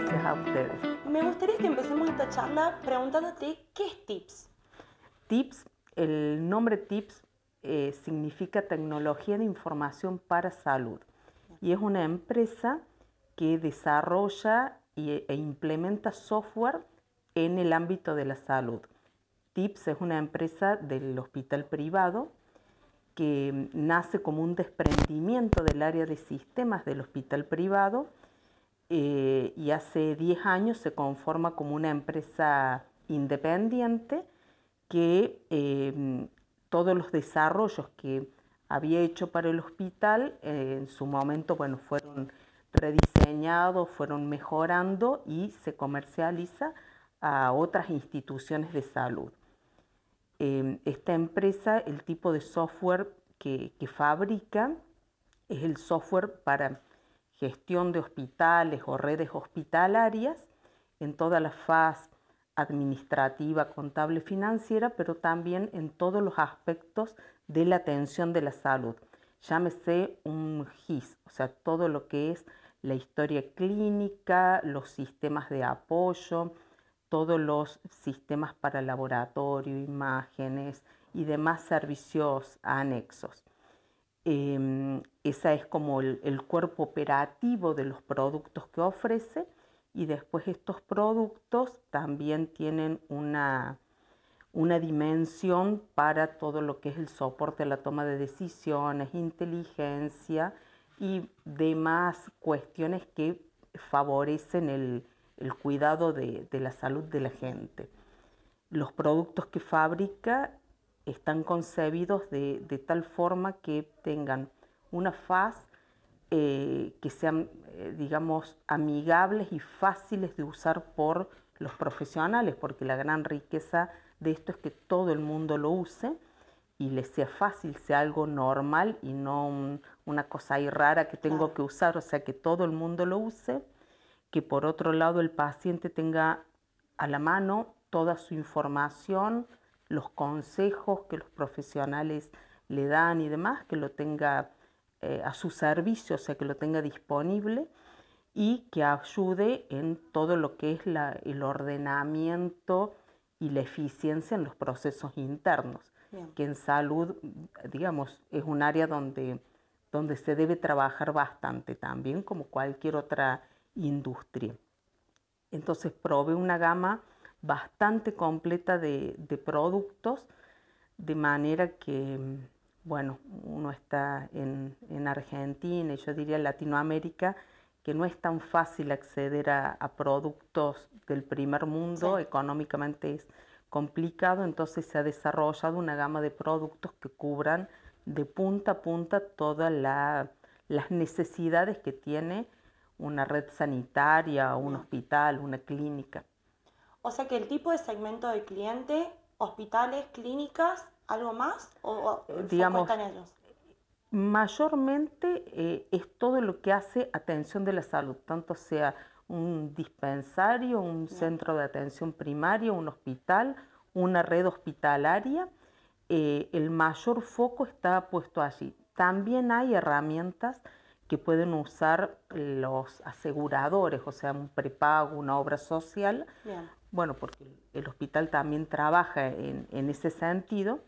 gracias a ustedes. Me gustaría que empecemos esta charla preguntándote qué es TIPS. TIPS, el nombre TIPS eh, significa Tecnología de Información para Salud y es una empresa que desarrolla e implementa software en el ámbito de la salud. TIPS es una empresa del hospital privado que nace como un desprendimiento del área de sistemas del hospital privado eh, y hace 10 años se conforma como una empresa independiente que em, todos los desarrollos que había hecho para el hospital eh, en su momento bueno, fueron rediseñados, fueron mejorando y se comercializa a otras instituciones de salud. Em, esta empresa, el tipo de software que, que fabrica es el software para gestión de hospitales o redes hospitalarias en toda la faz administrativa, contable, financiera, pero también en todos los aspectos de la atención de la salud. Llámese un GIS, o sea, todo lo que es la historia clínica, los sistemas de apoyo, todos los sistemas para laboratorio, imágenes y demás servicios anexos. Em, esa es como el, cuerpo operativo de los productos que ofrece y después estos productos también tienen una, una dimensión para todo lo que es el soporte a la toma de decisiones, inteligencia y demás cuestiones que favorecen el, cuidado de, de, la salud de la gente. Los productos que fabrica están concebidos de, tal forma que tengan una faz eh, que sean, eh, digamos, amigables y fáciles de usar por los profesionales, porque la gran riqueza de esto es que todo el mundo lo use y le sea fácil, sea algo normal y no una cosa ahí rara que tengo que usar, o sea, que todo el mundo lo use, que por otro lado el paciente tenga a la mano toda su información, los consejos que los profesionales le dan y demás, que lo tenga eh, a su servicio, o sea, que lo tenga disponible y que ayude en todo lo que es el ordenamiento y la eficiencia en los procesos internos, que en salud, digamos, es un área donde, donde se debe trabajar bastante también, como cualquier otra industria. Entonces provee una gama bastante completa de, productos, de manera que, bueno, uno está en, Argentina, y yo diría Latinoamérica, que no es tan fácil acceder a, productos del primer mundo, económicamente es complicado, entonces se ha desarrollado una gama de productos que cubran de punta a punta todas las necesidades que tiene una red sanitaria, un hospital, una clínica. O sea que el tipo de segmento de cliente, hospitales, clínicas, algo más, o, eh, digamos, ellos? Mayormente eh, es todo lo que hace atención de la salud, tanto sea un dispensario, un centro de atención primaria, un hospital, una red hospitalaria, eh, el mayor foco está puesto allí. También hay herramientas que pueden usar los aseguradores, o sea, un prepago, una obra social, bueno, porque el hospital también trabaja en, ese sentido.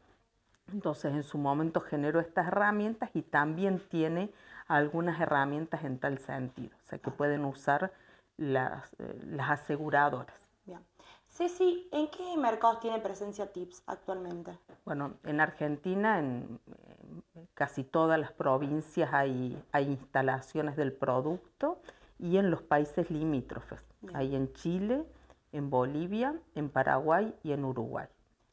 Entonces en su momento generó estas herramientas y también tiene algunas herramientas en tal sentido, o sea que ah. pueden usar eh, las, aseguradoras. Bien. Ceci, ¿en qué mercados tiene presencia TIPS actualmente? Bueno, en Argentina, en, casi todas las provincias hay, instalaciones del producto y en los países limítrofes. ahí Hay en Chile, en Bolivia, en Paraguay y en Uruguay.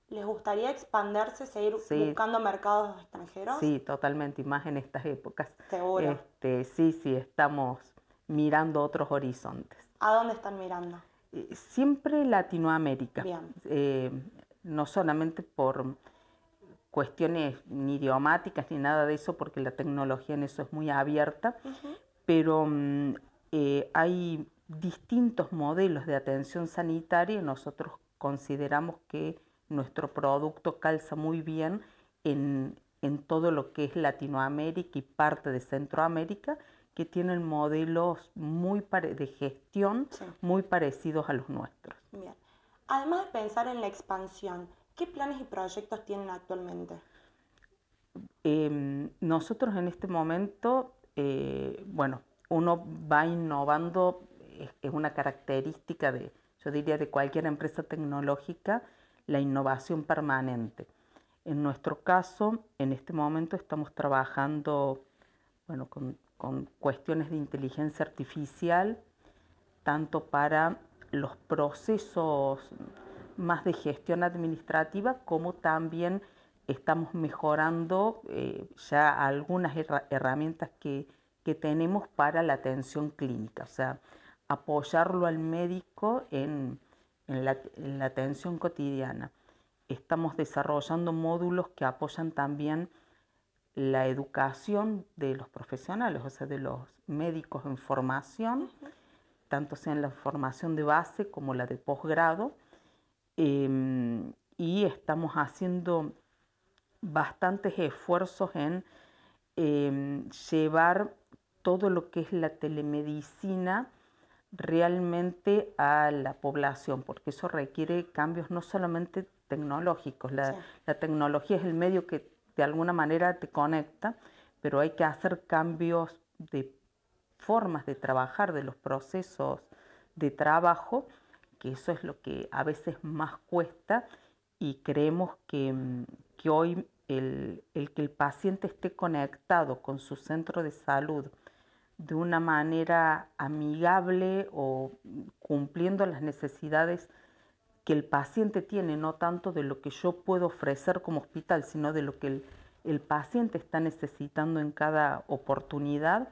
¿Les gustaría expandirse, seguir buscando mercados extranjeros? Sí, totalmente, y más en estas épocas. Seguro. Este, sí, sí, estamos mirando otros horizontes. ¿A dónde están mirando? Eh, siempre Latinoamérica. Bien. Eh, no solamente por cuestiones ni idiomáticas ni nada de eso, porque la tecnología en eso es muy abierta, pero mm, eh, hay distintos modelos de atención sanitaria, y nosotros consideramos que nuestro producto calza muy bien en, en todo lo que es Latinoamérica y parte de Centroamérica, que tienen modelos muy de gestión muy parecidos a los nuestros. Además de pensar en la expansión, ¿qué planes y proyectos tienen actualmente? Em, nosotros en este momento, eh, bueno, uno va innovando es una característica de, yo diría, de cualquier empresa tecnológica, la innovación permanente. En nuestro caso, en este momento estamos trabajando bueno, con, cuestiones de inteligencia artificial, tanto para los procesos más de gestión administrativa, como también estamos mejorando eh, ya algunas herramientas que, que tenemos para la atención clínica. O sea, apoyarlo al médico en, la, atención cotidiana. Estamos desarrollando módulos que apoyan también la educación de los profesionales, o sea, de los médicos en formación, tanto sea en la formación de base como la de posgrado. Em, y estamos haciendo bastantes esfuerzos en em, llevar todo lo que es la telemedicina realmente a la población, porque eso requiere cambios no solamente tecnológicos, la, tecnología es el medio que de alguna manera te conecta, pero hay que hacer cambios de formas de trabajar, de los procesos de trabajo, que eso es lo que a veces más cuesta y creemos que, mm, hoy el que el paciente esté conectado con su centro de salud, de una manera amigable o cumpliendo las necesidades que el paciente tiene, no tanto de lo que yo puedo ofrecer como hospital, sino de lo que el, paciente está necesitando en cada oportunidad,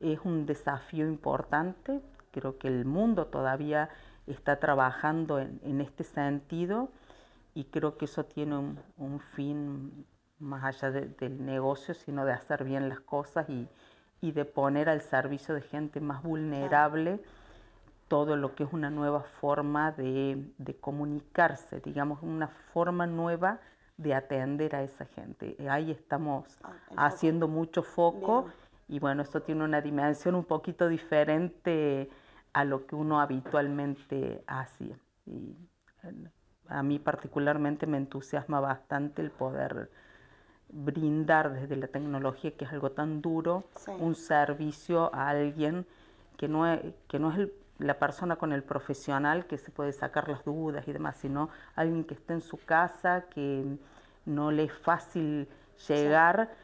es un desafío importante. Creo que el mundo todavía está trabajando en, este sentido y creo que eso tiene un, fin más allá del negocio, sino de hacer bien las cosas y, y de poner al servicio de gente más vulnerable todo lo que es una nueva forma de, comunicarse, digamos, una forma nueva de atender a esa gente. Eh, ahí estamos ah, haciendo mucho foco y bueno, esto tiene una dimensión un poquito diferente a lo que uno habitualmente hace Y a mí particularmente me entusiasma bastante el poder brindar desde la tecnología, que es algo tan duro, un servicio a alguien que no es, que no es la persona con el profesional que se puede sacar las dudas y demás, sino alguien que esté en su casa, que no le es fácil llegar.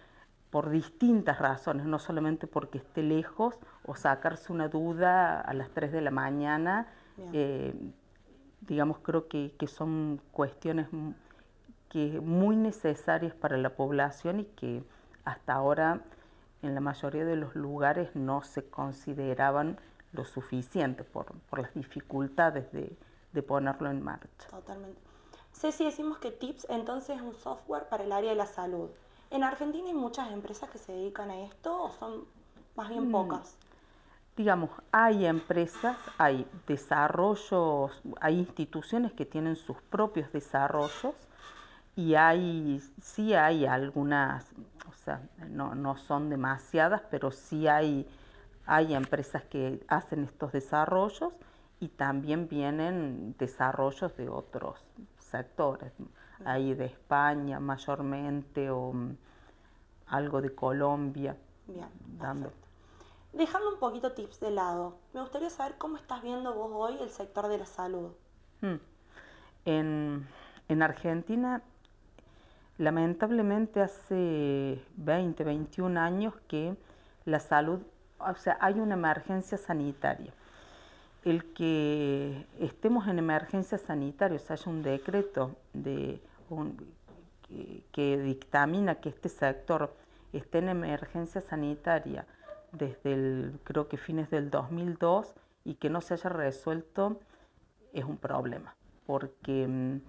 por distintas razones, no solamente porque esté lejos o sacarse una duda a las 3 de la mañana. Eh, digamos, creo que, son cuestiones que muy necesarias para la población y que hasta ahora en la mayoría de los lugares no se consideraban lo suficiente por, las dificultades de, ponerlo en marcha. Totalmente. Ceci, decimos que TIPS entonces es un software para el área de la salud. ¿En Argentina hay muchas empresas que se dedican a esto o son más bien mm. pocas? digamos, hay empresas, hay desarrollos, hay instituciones que tienen sus propios desarrollos y hay, sí hay algunas, o sea, no, no son demasiadas, pero sí hay, hay empresas que hacen estos desarrollos y también vienen desarrollos de otros sectores, ahí de España mayormente o mm, algo de Colombia. Bien, dando. Dejando un poquito tips de lado, me gustaría saber cómo estás viendo vos hoy el sector de la salud. Hmm. En, en Argentina Lamentablemente hace 20, 21 años que la salud, o sea, hay una emergencia sanitaria. El que estemos en emergencia sanitaria, o sea, hay un decreto de que, dictamina que este sector esté en emergencia sanitaria desde el, creo que fines del 2002 y que no se haya resuelto, es un problema, porque mm,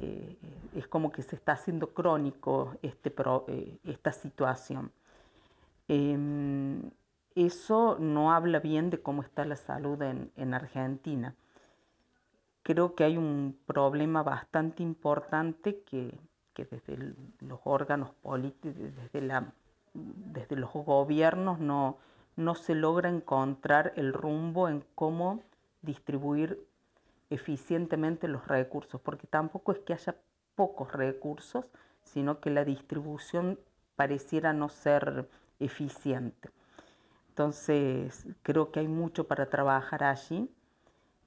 eh, es como que se está haciendo crónico este eh, esta situación. Em, eso no habla bien de cómo está la salud en, Argentina. Creo que hay un problema bastante importante que, desde los órganos políticos, desde, desde los gobiernos no, no se logra encontrar el rumbo en cómo distribuir eficientemente los recursos, porque tampoco es que haya pocos recursos, sino que la distribución pareciera no ser eficiente. Entonces, creo que hay mucho para trabajar allí,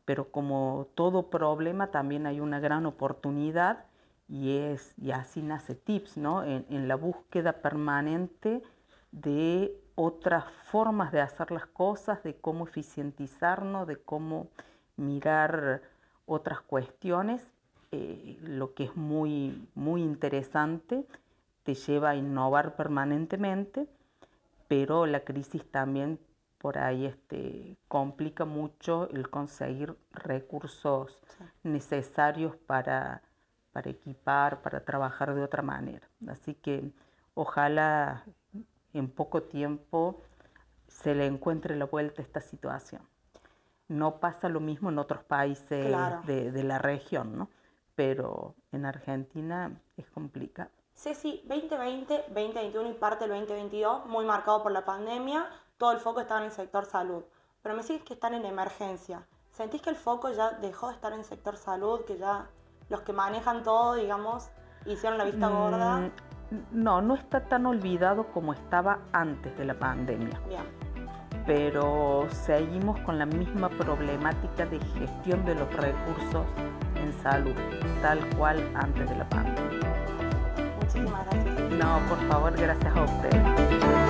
pero como todo problema también hay una gran oportunidad y es y así nace Tips, ¿no? En, en la búsqueda permanente de otras formas de hacer las cosas, de cómo eficientizarnos, de cómo mirar otras cuestiones. Eh, lo que es muy, muy interesante, te lleva a innovar permanentemente, pero la crisis también por ahí este, complica mucho el conseguir recursos necesarios para, para equipar, para trabajar de otra manera. Así que ojalá en poco tiempo se le encuentre la vuelta a esta situación. No pasa lo mismo en otros países de, la región, ¿no? Pero en Argentina es complicado. Ceci, 2020, 2021 y parte del 2022, muy marcado por la pandemia, todo el foco estaba en el sector salud. Pero me decís que están en emergencia. ¿Sentís que el foco ya dejó de estar en el sector salud, que ya los que manejan todo, digamos, hicieron la vista gorda? Mm, no, no está tan olvidado como estaba antes de la pandemia. Bien pero seguimos con la misma problemática de gestión de los recursos en salud, tal cual antes de la pandemia. Muchísimas gracias. No, por favor, gracias a ustedes.